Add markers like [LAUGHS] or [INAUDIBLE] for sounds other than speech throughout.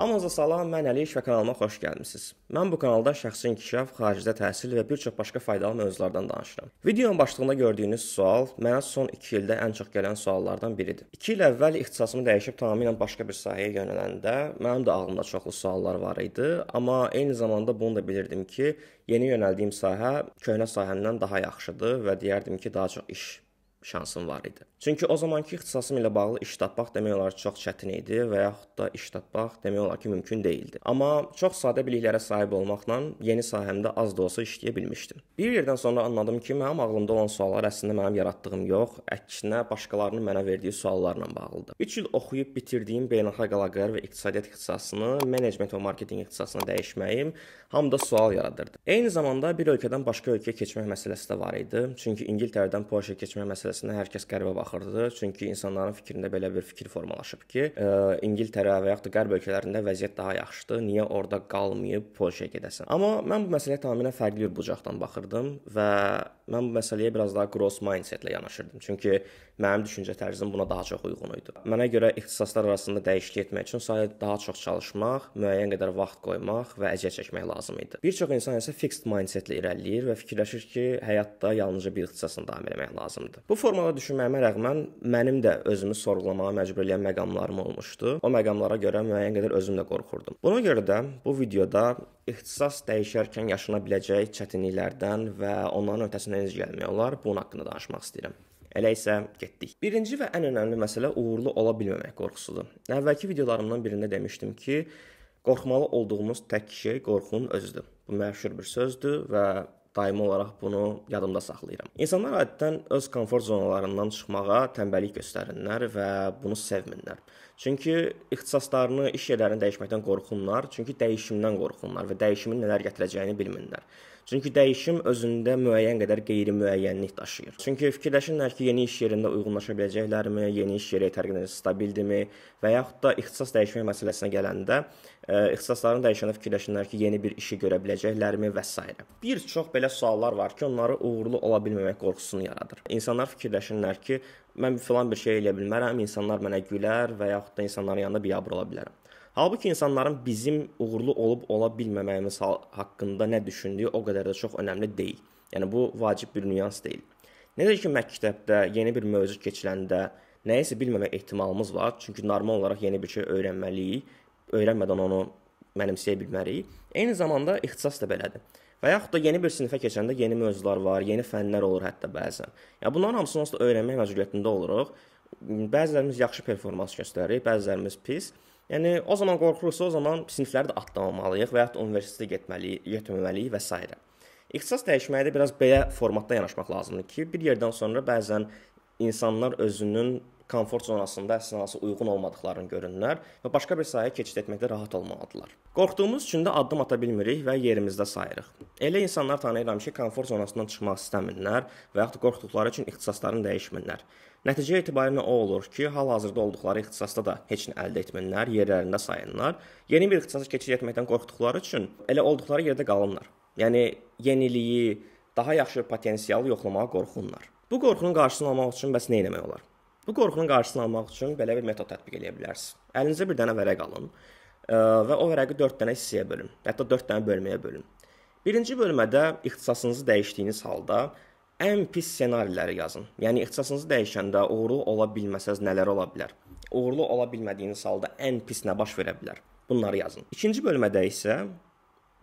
Hamınıza salam, mən Əliyev və kanalıma xoş gəlmisiniz. Mən bu kanalda şəxsi inkişaf, xaricdə təhsil və bir çox başqa faydalı mövzulardan danışıram. Videonun başlığında gördüyünüz sual mənə son 2 ildə ən çox gələn suallardan biridir. 2 il əvvəl ixtisasımı dəyişib tamamilə başqa bir sahəyə yönələndə mənim də ağlımda çoxlu suallar var idi, amma eyni zamanda bunu da bilirdim ki, yeni yönəldiyim sahə köhnə sahəmdən daha yaxşıdır və deyərdim ki, daha çox iş şansım var idi. Çünki o zamanki ixtisasım ilə bağlı iş tapmaq demək olar çox çətin idi və yaxud da iş tapmaq demək olar ki, mümkün deyildi. Amma çox sadə biliklərə sahib olmaqla yeni sahəmdə az da olsa işləyə bilmişdim. Bir yerdən sonra anladım ki, mənim ağlımda olan suallar əslində mənim yaratdığım yox, əksinə başqalarının mənə verdiyi suallarla bağlıdır. 3 il oxuyub bitirdiyim beynəlxalq əlaqələr və iqtisadiyyat ixtisasını menecment və marketinq ixtisasına dəyişməyim hamda sual yaradırdı. Eyni zamanda bir ölkədən başqa ölkəyə keçmək məsələsi də var idi. Çünki İngiltərədən Polşaya keçmək məsələsinə hər kəs qəribə baxır baxırdı. Çünki insanların fikrində belə bir fikir formalaşıb ki, ə, e, İngiltərə və yaxud da qərb ölkələrində vəziyyət daha yaxşıdır. Niyə orada qalmayıb Polşaya gedəsən? Amma mən bu məsələyə tamamilə fərqli bir bucaqdan baxırdım və mən bu məsələyə biraz daha gross mindsetlə yanaşırdım. Çünki mənim düşüncə tərzim buna daha çox uyğun idi. Mənə görə ixtisaslar arasında dəyişiklik etmək üçün sayı daha çox çalışmaq, müəyyən qədər vaxt qoymaq və əziyyət çəkmək lazım idi. Bir çox insan isə fixed mindsetlə irəliləyir və fikirləşir ki, həyatda yalnız bir ixtisasla davam etmək lazımdır. Bu formada düşünməyimə rəğm mən mənim də özümü sorğulamağa məcbur eləyən məqamlarım olmuşdu. O məqamlara görə müəyyən qədər özüm də qorxurdum. Buna görə də bu videoda ixtisas dəyişərkən yaşana biləcək çətinliklərdən və onların ötəsindən necə gəlmək olar, bunun haqqında danışmaq istəyirəm. Elə isə getdik. Birinci və ən önəmli məsələ uğurlu ola bilməmək qorxusudur. Əvvəlki videolarımdan birində demişdim ki, qorxmalı olduğumuz tək şey qorxunun özüdür. Bu məşhur bir sözdür və daimi olaraq bunu yadımda saxlayıram. İnsanlar adətən öz konfor zonalarından çıxmağa tənbəllik göstərirlər və bunu sevmirlər. Çünki ixtisaslarını, iş yerlərini dəyişməkdən qorxurlar, çünki dəyişimdən qorxurlar və dəyişimin nələr gətirəcəyini bilmirlər. Çünki dəyişim özündə müəyyən qədər qeyri-müəyyənlik daşıyır. Çünki fikirləşirlər ki, yeni iş yerində uyğunlaşa biləcəklərmi, yeni iş yeri təqdirinizə stabildimi və yaxud da ixtisas dəyişmək məsələsinə gələndə e, ixtisasların dəyişəndə fikirləşirlər ki, yeni bir işi görə biləcəklərmi və s. Bir çox belə suallar var ki, onları uğurlu ola bilməmək qorxusunu yaradır. İnsanlar fikirləşirlər ki, mən filan bir şey eləyə bilmərəm, insanlar mənə gülər və yaxud da insanların yanında biabır ola bilərəm. Halbuki insanların bizim uğurlu olub ola bilməməyimiz haqqında nə düşündüyü o qədər də çox önəmli deyil. Yəni bu vacib bir nüans deyil. Necə ki məktəbdə yeni bir mövzu keçiləndə nəyisə bilməmək ehtimalımız var, çünki normal olaraq yeni bir şey öyrənməliyik, öyrənmədən onu mənimsəyə bilmərik. Eyni zamanda ixtisas da belədir. Və yaxud da yeni bir sinifə keçəndə yeni mövzular var, yeni fənlər olur hətta bəzən. Ya bunların hamısını onsuz da öyrənmək məcburiyyətində oluruq. Bəzilərimiz yaxşı performans göstərir, bəzilərimiz pis. Yəni o zaman qorxursa, o zaman sinifləri də atlamamalıyıq və ya universitetə getməliyik, getməməliyik və s. İxtisas dəyişməyə də biraz belə formatda yanaşmaq lazımdır ki, bir yerdən sonra bəzən insanlar özünün komfort zonasında əsas uyğun olmadıqlarını görünlər və başqa bir sahəyə keçid etməkdə rahat olmalıdırlar. Qorxduğumuz üçün də addım ata bilmirik və yerimizdə sayırıq. Elə insanlar tanıyıram ki, komfort zonasından çıxmaq istəmirlər və yaxud qorxduqları üçün ixtisaslarını dəyişmirlər. Nəticə etibarilə o olur ki, hal-hazırda olduqları ixtisasda da heç nə əldə etmirlər, yerlərində sayınlar. Yeni bir ixtisasa keçid etməkdən qorxduqları üçün elə olduqları yerdə qalırlar. Yəni yeniliyi, daha yaxşı potensialı yoxlamağa qorxurlar. Bu qorxunun qarşısını almaq üçün bəs nə etmək olar? Bu qorxunun qarşısını almaq üçün belə bir metod tətbiq edə bilərsiniz. Əlinizə bir dənə vərəq alın e, və o vərəqi 4 dənə hissəyə bölün. Hətta 4 dənə bölməyə bölün. Birinci bölmədə ixtisasınızı dəyişdiyiniz halda ən pis ssenariləri yazın. Yəni ixtisasınızı dəyişəndə uğurlu ola bilməsəz nələr ola bilər? Uğurlu ola bilmədiyiniz halda ən pis nə baş verə bilər? Bunları yazın. İkinci bölmədə isə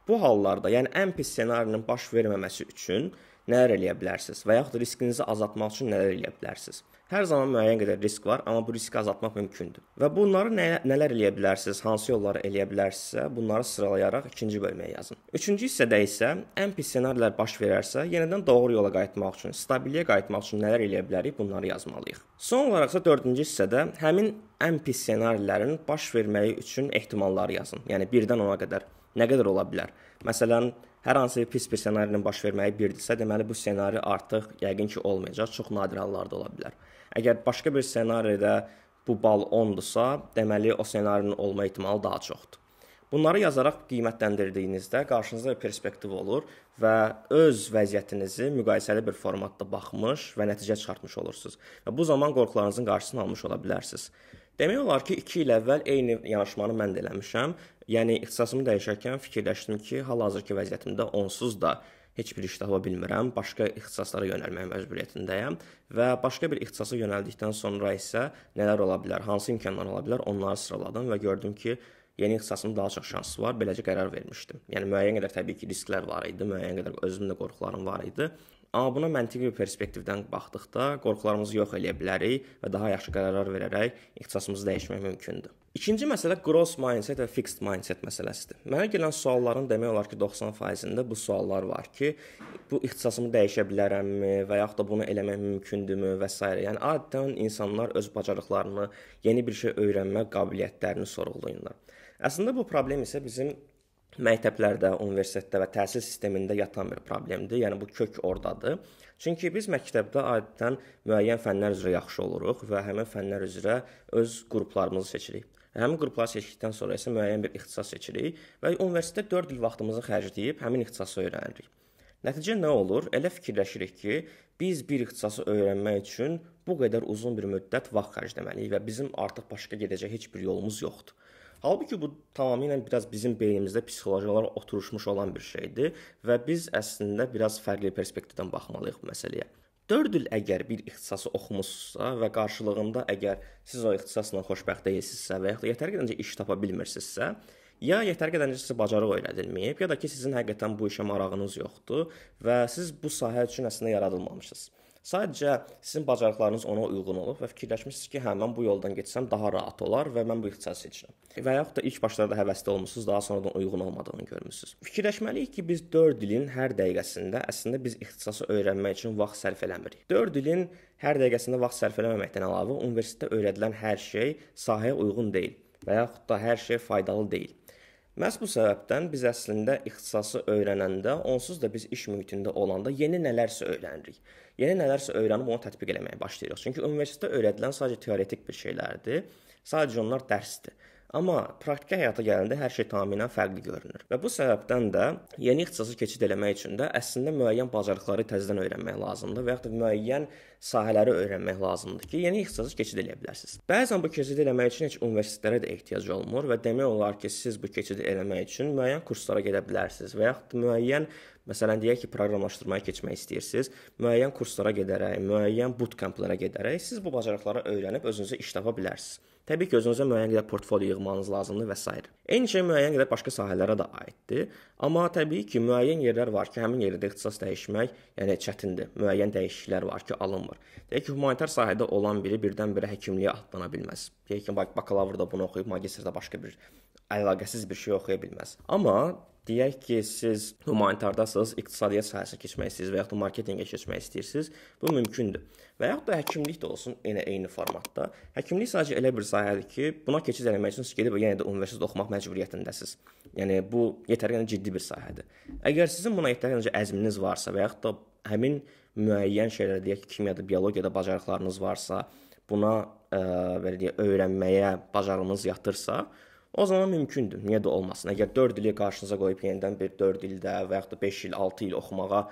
bu hallarda, yəni ən pis ssenarinin baş verməməsi üçün nələr eləyə bilərsiniz və yaxud riskinizi azaltmaq üçün nələr eləyə bilərsiniz. Hər zaman müəyyən qədər risk var, amma bu riski azaltmaq mümkündür. Və bunları nə, nələr eləyə bilərsiniz, hansı yolları eləyə bilərsinizsə, bunları sıralayaraq ikinci bölməyə yazın. Üçüncü hissədə isə ən pis ssenarilər baş verərsə, yenidən doğru yola qayıtmaq üçün, stabilliyə qayıtmaq üçün nələr eləyə bilərik, bunları yazmalıyıq. Son olaraq isə 4-cü hissədə həmin ən pis ssenarilərin baş verməyi üçün ehtimalları yazın. Yəni 1-dən 10-a qədər nə qədər ola bilər. Məsələn, Hər hansı pis bir ssenarinin baş verməyi birdirsə, deməli bu ssenari artıq yəqin ki olmayacaq, çox nadir hallarda ola bilər. Əgər başqa bir ssenaridə bu bal 10-dursa, deməli o ssenarinin olma ehtimalı daha çoxdur. Bunları yazaraq qiymətləndirdiyinizdə qarşınıza perspektiv olur və öz vəziyyətinizi müqayisəli bir formatda baxmış və nəticə çıxartmış olursunuz. Və bu zaman qorxularınızın qarşısını almış ola bilərsiniz. Demək olar ki, 2 il əvvəl eyni yanaşmanı mən də eləmişəm. Yəni ixtisasımı dəyişərkən fikirləşdim ki, hal-hazırki vəziyyətimdə onsuz da heç bir iş tapa bilmirəm, başqa ixtisaslara yönəlmək məcburiyyətindəyəm və başqa bir ixtisasa yönəldikdən sonra isə nələr ola bilər, hansı imkanlar ola bilər, onları sıraladım və gördüm ki, yeni ixtisasın daha çox şansı var. Beləcə qərar vermişdim. Yəni müəyyən qədər təbii ki, risklər var idi, müəyyən qədər özümdə qorxularım var idi. Amma buna məntiqi bir perspektivdən baxdıqda qorxularımızı yox eləyə bilərik və daha yaxşı qərarlar verərək ixtisasımızı dəyişmək mümkündür. İkinci məsələ gross mindset və fixed mindset məsələsidir. Mənə gələn sualların demək olar ki, 90%-ində bu suallar var ki, bu ixtisasımı dəyişə bilərəmmi və yaxud da bunu eləmək mümkündürmü və s. Yəni adətən insanlar öz bacarıqlarını, yeni bir şey öyrənmə qabiliyyətlərini sorğulayırlar. Əslində bu problem isə bizim məktəblərdə, universitetdə və təhsil sistemində yatan bir problemdir. Yəni bu kök ordadır. Çünki biz məktəbdə adətən müəyyən fənlər üzrə yaxşı oluruq və həmin fənlər üzrə öz qruplarımızı seçirik. Həmin qrupları seçdikdən sonra isə müəyyən bir ixtisas seçirik və universitetdə 4 il vaxtımızı xərcləyib həmin ixtisası öyrənirik. Nəticə nə olur? Elə fikirləşirik ki, biz bir ixtisası öyrənmək üçün bu qədər uzun bir müddət vaxt xərcləməliyik və bizim artıq başqa gedəcək heç bir yolumuz yoxdur. Halbuki bu tamamilə biraz bizim beynimizdə psixoloji olaraq oturmuş olan bir şeydir və biz əslində biraz fərqli perspektivdən baxmalıyıq bu məsələyə. 4 il əgər bir ixtisası oxumusunuzsa və qarşılığında əgər siz o ixtisasla xoşbəxt deyilsinizsə və yaxud da yetər qədər iş tapa bilmirsinizsə, ya yetər qədər sizə bacarıq öyrədilməyib, ya da ki sizin həqiqətən bu işə marağınız yoxdur və siz bu sahə üçün əslində yaradılmamısınız. Sadəcə sizin bacarıqlarınız ona uyğun olub və fikirləşmisiniz ki, hə mən bu yoldan keçsəm daha rahat olar və mən bu ixtisası seçirəm. Və yaxud da ilk başlarda həvəsli olmusunuz, daha sonradan uyğun olmadığını görmüsünüz. Fikirləşməliyik ki, biz 4 ilin hər dəqiqəsində əslində biz ixtisası öyrənmək üçün vaxt sərf eləmirik. 4 ilin hər dəqiqəsində vaxt sərf eləməməkdən əlavə universitetdə öyrədilən hər şey sahəyə uyğun deyil və yaxud da hər şey faydalı deyil. Məhz bu səbəbdən biz əslində ixtisası öyrənəndə, onsuz da biz iş mühitində olanda yeni nələrsə öyrənirik. Yeni nələrsə öyrənib onu tətbiq etməyə başlayırıq. Çünki universitetdə öyrədilən sadəcə teoretik bir şeylərdir. Sadəcə onlar dərsdir. Amma praktik həyata gələndə hər şey tamamilə fərqli görünür. Və bu səbəbdən də yeni ixtisasa keçid eləmək üçün də əslində müəyyən bacarıqları təzədən öyrənmək lazımdır və yaxud da müəyyən sahələri öyrənmək lazımdır ki, yeni ixtisasa keçid eləyə bilərsiniz. Bəzən bu keçidi eləmək üçün heç universitetlərə də ehtiyac olmur və demək olar ki, siz bu keçidi eləmək üçün müəyyən kurslara gedə bilərsiniz və yaxud müəyyən Məsələn, deyək ki, proqramlaşdırmaya keçmək istəyirsiniz, müəyyən kurslara gedərək, müəyyən bootcamplara gedərək siz bu bacarıqları öyrənib özünüzə iş tapa bilərsiniz. Təbii ki, özünüzə müəyyən qədər portfolio yığmanız lazımdır və s. Eyni şey müəyyən qədər başqa sahələrə də aiddir. Amma təbii ki, müəyyən yerlər var ki, həmin yerdə ixtisas dəyişmək, yəni çətindir. Müəyyən dəyişikliklər var ki, alınmır. Deyək ki, humanitar sahədə olan biri birdən-birə həkimliyə atlana bilməz. Deyək ki, bak bakalavrda bunu oxuyub, magistrda başqa bir əlaqəsiz bir şey oxuya bilməz. Amma Deyək ki, siz humanitardasınız, iqtisadiyyat sahəsinə keçmək istəyirsiniz və yaxud da marketinqə keçmək istəyirsiniz. Bu mümkündür. Və yaxud da həkimlik də olsun, yenə eyni formatda. Həkimlik sadəcə elə bir sahədir ki, buna keçid eləmək üçün siz gedib yenə də universitetdə oxumaq məcburiyyətindəsiz. Yəni bu yetər qədər ciddi bir sahədir. Əgər sizin buna yetər qədər əzminiz varsa və yaxud da həmin müəyyən şeylərə deyək ki, kimyada, biologiyada bacarıqlarınız varsa, buna ə, belə deyək, öyrənməyə bacarığınız yatırsa, O zaman mümkündür. Niyə də olmasın? Əgər 4 ili qarşınıza qoyub yenidən bir 4 ildə və yaxud da 5 il, 6 il oxumağa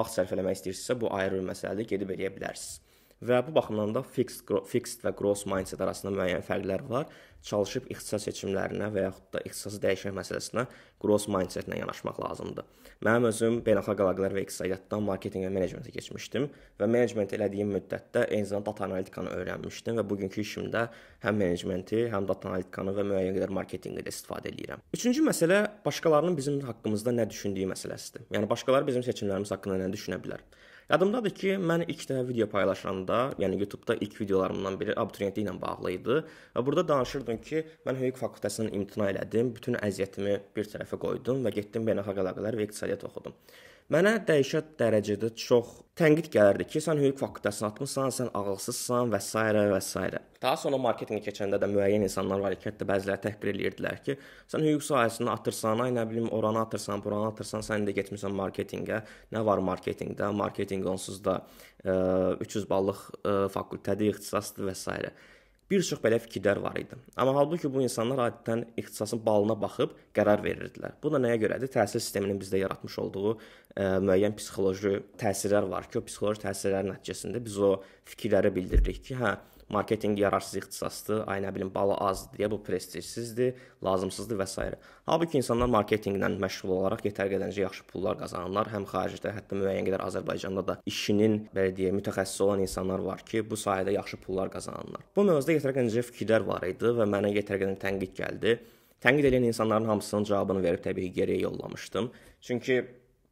vaxt sərf eləmək istəyirsinizsə, bu ayrı bir məsələdir. Gedib eləyə bilərsiniz və bu baxımdan da fixed fixed və gross mindset arasında müəyyən fərqlər var. Çalışıb ixtisas seçimlərinə və yaxud da ixtisası dəyişmək məsələsinə gross mindsetlə yanaşmaq lazımdır. Mənim özüm beynəlxalq əlaqələr və iqtisadiyyatdan marketinqə, menecmentə keçmişdim və menecment elədiyim müddətdə eyni zamanda data analitikanı öyrənmişdim və bugünkü işimdə həm menecmenti, həm data analitikanı və müəyyən qədər marketinqi də istifadə edirəm. Üçüncü məsələ başqalarının bizim haqqımızda nə düşündüyü məsələsidir. Yəni başqaları bizim seçimlərimiz haqqında nə düşünə bilər? Yadımdadır ki, mən ilk dəfə video paylaşanda, yəni YouTube-da ilk videolarımdan biri abituriyentlik ilə bağlı idi və burada danışırdım ki, mən hüquq fakültəsindən imtina elədim, bütün əziyyətimi bir tərəfə qoydum və getdim beynəlxalq əlaqələr və iqtisadiyyat oxudum. Mənə dəhşət dərəcədə çox tənqid gəlirdi ki, sən hüquq fakültəsini atmısan, sən ağılsızsan və s. və s. Daha sonra marketinqə keçəndə də müəyyən insanlar var ki, hətta bəziləri təhqir eləyirdilər ki, sən hüquq sahəsini atırsan, ay nə bilim oranı atırsan, buranı atırsan, sən də getmirsən marketinqə. Nə var marketinqdə? Marketinq onsuz da ə, e, 300 ballıq ə, e, fakültədir, ixtisasdır və s. Bir çox belə fikirlər var idi. Amma halbuki bu insanlar adətən ixtisasın balına baxıb qərar verirdilər. Bu da nəyə görədir? Təhsil sisteminin bizdə yaratmış olduğu ə, e, müəyyən psixoloji təsirlər var ki, o psixoloji təsirlərin nəticəsində biz o fikirləri bildiririk ki, hə, marketinq yararsız ixtisasdır, ay nə bilim balı azdır deyə bu prestijsizdir, lazımsızdır və s. Halbuki insanlar marketinqlə məşğul olaraq yetər-qədərincə yaxşı pullar qazanırlar. Həm xaricdə, hətta müəyyən qədər Azərbaycanda da işinin belə deyə mütəxəssis olan insanlar var ki, bu sayədə yaxşı pullar qazanırlar. Bu mövzuda yetər-qədərincə fikirlər var idi və mənə yetər-qədər tənqid gəldi. Tənqid edən insanların hamısının cavabını verib təbii ki, geriyə yollamışdım. Çünki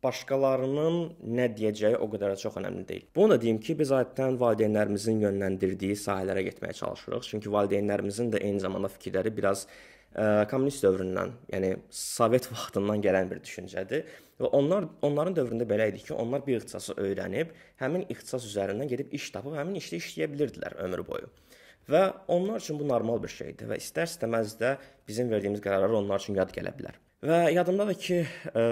başqalarının nə deyəcəyi o qədər də çox önəmli deyil. Bunu da deyim ki, biz adətən valideynlərimizin yönləndirdiyi sahələrə getməyə çalışırıq. Çünki valideynlərimizin də eyni zamanda fikirləri biraz ə, e, kommunist dövründən, yəni Sovet [LAUGHS] vaxtından gələn bir düşüncədir və onlar onların dövründə belə idi ki, onlar bir ixtisası öyrənib, həmin ixtisas üzərindən gedib iş tapıb həmin işdə işləyə bilirdilər ömür boyu. Və onlar üçün bu normal bir şeydir və istər-istəməz də bizim verdiyimiz qərarlar onlar üçün yad gələ bilər. Və yadımdadır ki, ə, e,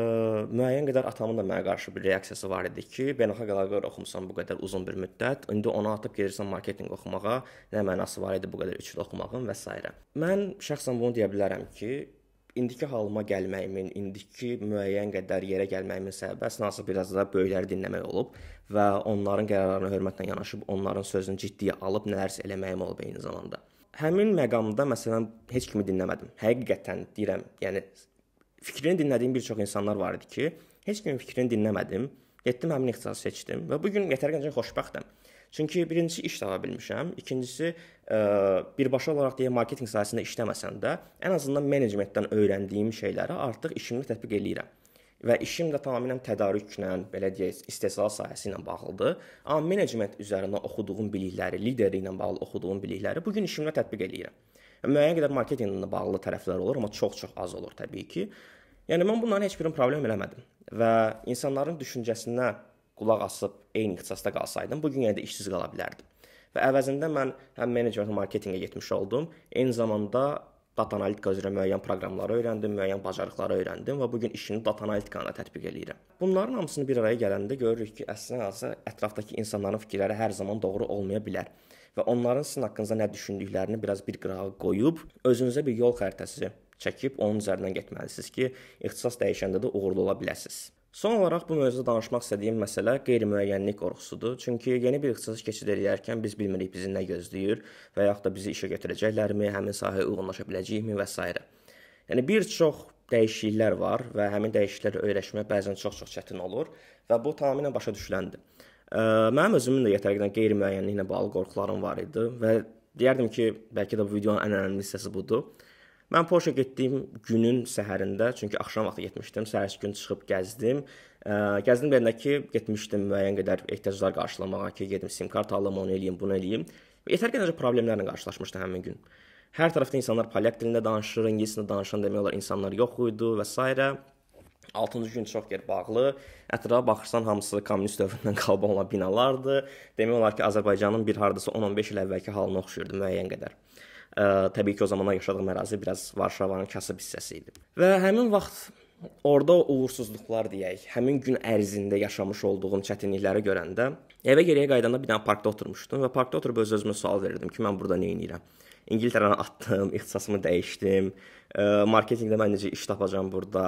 müəyyən qədər atamın da mənə qarşı bir reaksiyası var idi ki, beynəlxalq əlaqələr oxumusan bu qədər uzun bir müddət, indi onu atıb gedirsən marketinq oxumağa, nə mənası var idi bu qədər üçlü oxumağın və s. Mən şəxsən bunu deyə bilərəm ki, indiki halıma gəlməyimin, indiki müəyyən qədər yerə gəlməyimin səbəbi əsasında biraz da böyükləri dinləmək olub və onların qərarlarına hörmətlə yanaşıb, onların sözünü ciddiyə alıb nələrsə eləməyim olub eyni zamanda. Həmin məqamda məsələn heç kimi dinləmədim. Həqiqətən deyirəm, yəni fikrini dinlədiyim bir çox insanlar var idi ki, heç kimin fikrini dinləmədim. Getdim həmin ixtisası seçdim və bu gün yetərli xoşbəxtəm. Çünki birincisi iş tapa bilmişəm, ikincisi ə, e, birbaşa olaraq deyə marketinq sahəsində işləməsəm də, ən azından menecmentdən öyrəndiyim şeyləri artıq işimdə tətbiq eləyirəm. Və işim də tamamilə tədarüklə, belə deyək, istehsal sahəsi ilə bağlıdır. Amma menecment üzərində oxuduğum bilikləri, liderliklə bağlı oxuduğum bilikləri bu gün işimdə tətbiq eləyirəm. Müəyyən qədər marketinqlə bağlı tərəflər olur, amma çox-çox az olur təbii ki. Yəni mən bunların heç birini problem eləmədim və insanların düşüncəsinə qulaq asıb eyni ixtisasda qalsaydım, bu gün yenə də işsiz qala bilərdim. Və əvəzində mən həm menecer, həm marketinqə getmiş oldum. Eyni zamanda data analitika üzrə müəyyən proqramları öyrəndim, müəyyən bacarıqları öyrəndim və bu gün işimi data analitikana tətbiq eləyirəm. Bunların hamısını bir araya gələndə görürük ki, əslində ətrafdakı insanların fikirləri hər zaman doğru olmaya bilər və onların sizin haqqınızda nə düşündüklərini biraz bir qırağa qoyub özünüzə bir yol xəritəsi çəkib onun üzərindən getməlisiniz ki, ixtisas dəyişəndə də uğurlu ola biləsiniz. Son olaraq bu mövzuda danışmaq istədiyim məsələ qeyri-müəyyənlik qorxusudur. Çünki yeni bir ixtisasa keçid edərkən biz bilmirik bizi nə gözləyir və yaxud da bizi işə götürəcəklərmi, həmin sahəyə uyğunlaşa biləcəyikmi və s. Yəni bir çox dəyişikliklər var və həmin dəyişiklikləri öyrəşmək bəzən çox-çox çətin olur və bu tamamilə başa düşüləndir. Mənim özümün də yetərli qeyri-müəyyənliklə bağlı qorxularım var idi və deyərdim ki, bəlkə də bu videonun ən önəmli hissəsi budur. Mən Polşa getdiyim günün səhərində, çünki axşam vaxtı getmişdim, səhər gün çıxıb gəzdim. Gəzdim deyəndə ki, getmişdim müəyyən qədər ehtiyaclar qarşılamağa ki, gedim sim kart alım, onu eləyim, bunu eləyim. Yetər qədər problemlərlə qarşılaşmışdım həmin gün. Hər tərəfdə insanlar polyak dilində danışır, ingilis dilində danışan demək olar insanlar yox idi və s. 6-cı gün çox yer bağlı. Ətrafa baxırsan hamısı kommunist dövründən [LAUGHS] qalma olan binalardır. Demək olar ki, Azərbaycanın bir hardasa 10-15 il əvvəlki halına oxşuyurdu müəyyən qədər. Ə, təbii ki, o zamanlar yaşadığım ərazi biraz Varşavanın kasıb hissəsi idi. Və həmin vaxt orada uğursuzluqlar deyək, həmin gün ərzində yaşamış olduğum çətinlikləri görəndə evə geriyə qayıdanda bir dənə parkda oturmuşdum və parkda oturub öz-özümə sual verirdim ki, mən burada nə edirəm? İngiltərəni atdım, ixtisasımı dəyişdim, e, marketinqdə mən necə iş tapacağam burada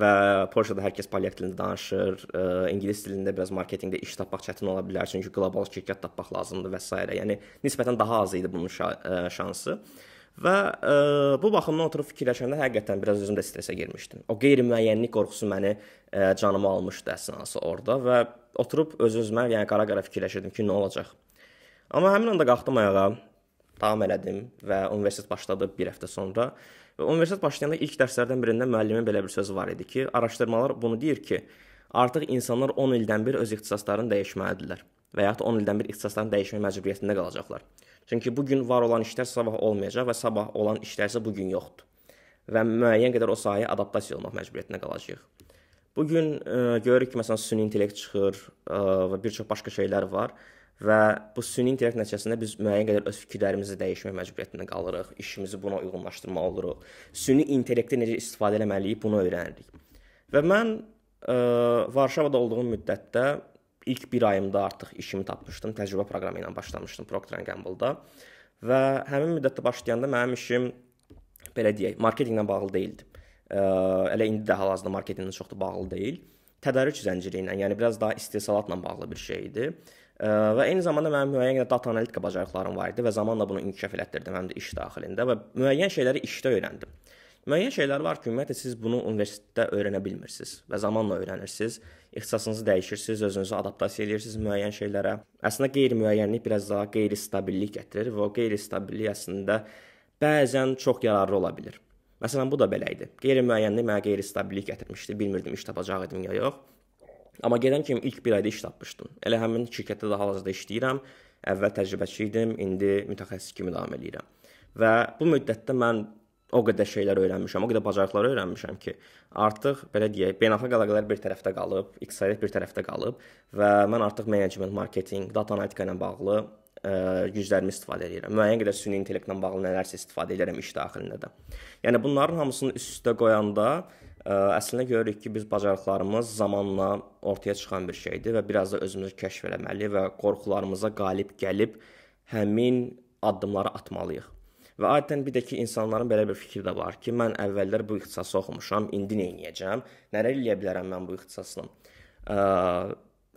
və Polşada hər kəs polyak dilində danışır. E, ingilis dilində biraz marketinqdə iş tapmaq çətin ola bilər, çünki qlobal şirkət tapmaq lazımdır və s. Yəni nisbətən daha az idi bunun e, şansı. Və ə, e, bu baxımdan oturub fikirləşəndə həqiqətən biraz özüm də stressə girmişdim. O qeyri-müəyyənlik qorxusu məni ə, e, canımı almışdı əsasında orada və oturub öz-özümə yəni qara-qara fikirləşirdim ki, nə olacaq. Amma həmin anda qalxdım ayağa, davam elədim və universitet başladı 1 həftə sonra. Və universitet başlayanda ilk dərslərdən birində müəllimin belə bir sözü var idi ki, araşdırmalar bunu deyir ki, artıq insanlar 10 ildən bir öz ixtisaslarını dəyişməlidirlər və yaxud 10 ildən bir ixtisaslarını dəyişmək məcburiyyətində qalacaqlar. Çünki bu gün var olan işlər sabah olmayacaq və sabah olan işlər isə bu gün yoxdur. Və müəyyən qədər o sahəyə adaptasiya olmaq məcburiyyətində qalacağıq. Bu gün e, görürük ki, məsələn, süni intellekt çıxır ə, e, və bir çox başqa şeylər var və bu süni intellekt nəticəsində biz müəyyən qədər öz fikirlərimizi dəyişmək məcburiyyətində qalırıq, işimizi buna uyğunlaşdırmalı oluruq. Süni intellekti necə istifadə etməliyik, bunu öyrənirik. Və mən ə, e, Varşavada olduğum müddətdə ilk bir ayımda artıq işimi tapmışdım. Təcrübə proqramı ilə başlamışdım Procter Gamble-da. Və həmin müddətdə başlayanda mənim işim belə deyək, marketinqlə bağlı deyildi. Elə indi də hal-hazırda marketinqlə çox da bağlı deyil. Tədarük zənciri ilə, yəni biraz daha istehsalatla bağlı bir şey idi. Və eyni zamanda mənim müəyyən qədər data analitika bacarıqlarım var idi və zamanla bunu inkişaf elətdirdim həm də iş daxilində və müəyyən şeyləri işdə öyrəndim. Müəyyən şeylər var ki, ümumiyyətlə siz bunu universitetdə öyrənə bilmirsiniz və zamanla öyrənirsiniz. İxtisasınızı dəyişirsiniz, özünüzü adaptasiya eləyirsiniz müəyyən şeylərə. Əslində qeyri-müəyyənlik biraz daha qeyri-stabillik gətirir və o qeyri-stabillik əslində bəzən çox yararlı ola bilir. Məsələn, bu da belə idi. Qeyri-müəyyənlik mənə qeyri-stabillik gətirmişdi. Bilmirdim iş tapacaq idim ya yox. Amma gedən kimi ilk bir ayda iş tapmışdım. Elə həmin şirkətdə də hal-hazırda işləyirəm. Əvvəl təcrübəçi idim, indi mütəxəssis kimi davam eləyirəm. Və bu müddətdə mən o qədər şeylər öyrənmişəm, o qədər bacarıqlar öyrənmişəm ki, artıq belə deyək, beynəlxalq əlaqələr bir tərəfdə qalıb, iqtisadiyyat bir tərəfdə qalıb və mən artıq menecment, marketinq, data analitika ilə bağlı ə, e, güclərimi istifadə edirəm. Müəyyən qədər süni intellektlə bağlı nələrsə istifadə edirəm iş daxilində də. Yəni bunların hamısını üst-üstə qoyanda ə, e, əslində görürük ki, biz bacarıqlarımız zamanla ortaya çıxan bir şeydir və biraz da özümüzü kəşf etməli və qorxularımıza qalib gəlib həmin addımları atmalıyıq. Və adətən bir də ki, insanların belə bir fikri də var ki, mən əvvəllər bu ixtisası oxumuşam, indi nə edəcəm? Nələr eləyə bilərəm mən bu ixtisasla?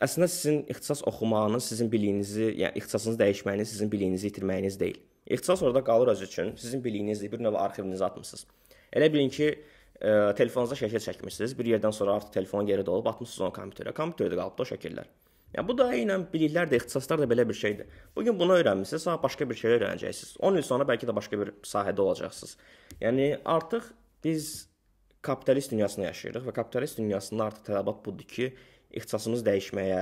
Əslində sizin ixtisas oxumağınız sizin biliyinizi, yəni ixtisasınızı dəyişməyiniz sizin biliyinizi itirməyiniz deyil. İxtisas orada qalır öz üçün. Sizin biliyinizdir, bir növ arxivinizə atmısınız. Elə bilin ki, ə, telefonunuza şəkil çəkmisiniz. Bir yerdən sonra artıq telefon geri dolub atmısınız onu kompüterə. Kompüterdə qalıb da o şəkillər. Yəni bu dayə ilə biliklər də, ixtisaslar da belə bir şeydir. Bu gün bunu öyrənmisiniz, sonra başqa bir şey öyrənəcəksiniz. 10 il sonra bəlkə də başqa bir sahədə olacaqsınız. Yəni artıq biz kapitalist dünyasında yaşayırıq və kapitalist dünyasında artıq tələbat budur ki, ixtisasımız dəyişməyə,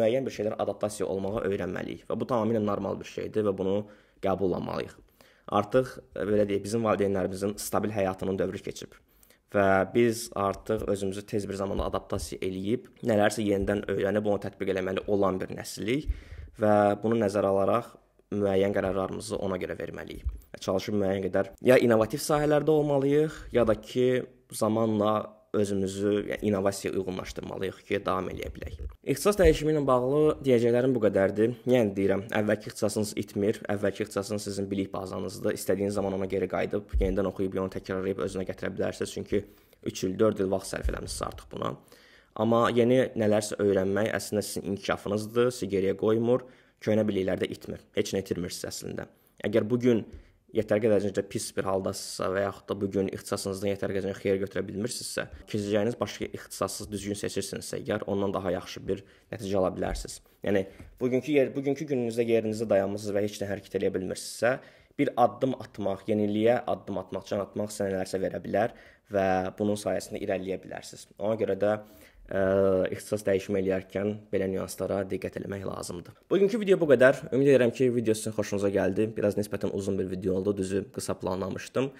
müəyyən bir şeylər adaptasiya olmağa öyrənməliyik və bu tamamilə normal bir şeydir və bunu qəbullanmalıyıq. Artıq belə deyək, bizim valideynlərimizin stabil həyatının dövrü keçib və biz artıq özümüzü tez bir zamanda adaptasiya eləyib, nələrsə yenidən öyrənib onu tətbiq etməli olan bir nəslik və bunu nəzərə alaraq müəyyən qərarlarımızı ona görə verməliyik. Çalışıb müəyyən qədər ya innovativ sahələrdə olmalıyıq, ya da ki zamanla özümüzü yəni, innovasiyaya uyğunlaşdırmalıyıq ki, davam eləyə bilək. İxtisas dəyişimi ilə bağlı deyəcəklərim bu qədərdir. Yəni deyirəm, əvvəlki ixtisasınız itmir, əvvəlki ixtisasınız sizin bilik bazanızda. İstədiyiniz zaman ona geri qayıdıb, yenidən oxuyub, onu təkrarlayıb özünə gətirə bilərsiniz, çünki 3 il, 4 il vaxt sərf eləmisiniz artıq buna. Amma yeni nələrsə öyrənmək əslində sizin inkişafınızdır, sizi geriyə qoymur, köhnə biliklərdə itmir, heç nə itirmirsiniz əslində. Əgər bu gün yetər qədərcə pis bir haldasınızsa və yaxud da bu gün ixtisasınızdan yetər qədərcə xeyir götürə bilmirsinizsə, keçəcəyiniz başqa ixtisası düzgün seçirsinizsə, əgər ondan daha yaxşı bir nəticə ala bilərsiniz. Yəni bugünkü yer bugünkü gününüzdə yerinizdə dayanmısınız və heç nə hərəkət edə bilmirsinizsə, bir addım atmaq, yeniliyə addım atmaq, can atmaq sizə nələrsə verə bilər və bunun sayəsində irəliləyə bilərsiniz. Ona görə də ə, ixtisas dəyişmə eləyərkən belə nüanslara diqqət etmək lazımdır. Bugünkü video bu qədər. Ümid edirəm ki, video sizin xoşunuza gəldi. Biraz nisbətən uzun bir video oldu, düzü qısa planlamışdım.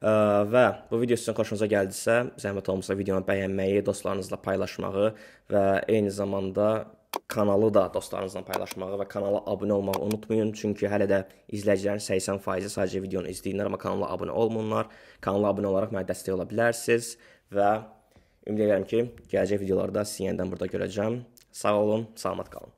Ə, və bu video sizin xoşunuza gəldisə, zəhmət olmasa videonu bəyənməyi, dostlarınızla paylaşmağı və eyni zamanda kanalı da dostlarınızla paylaşmağı və kanala abunə olmağı unutmayın. Çünki hələ də izləyicilərin 80%-i sadəcə videonu izləyirlər, amma kanala abunə olmurlar. Kanala abunə olaraq mənə dəstək ola bilərsiniz və Ümid edirəm ki, gələcək videolarda sizin yenidən burada görəcəm. Sağ olun, salamat qalın.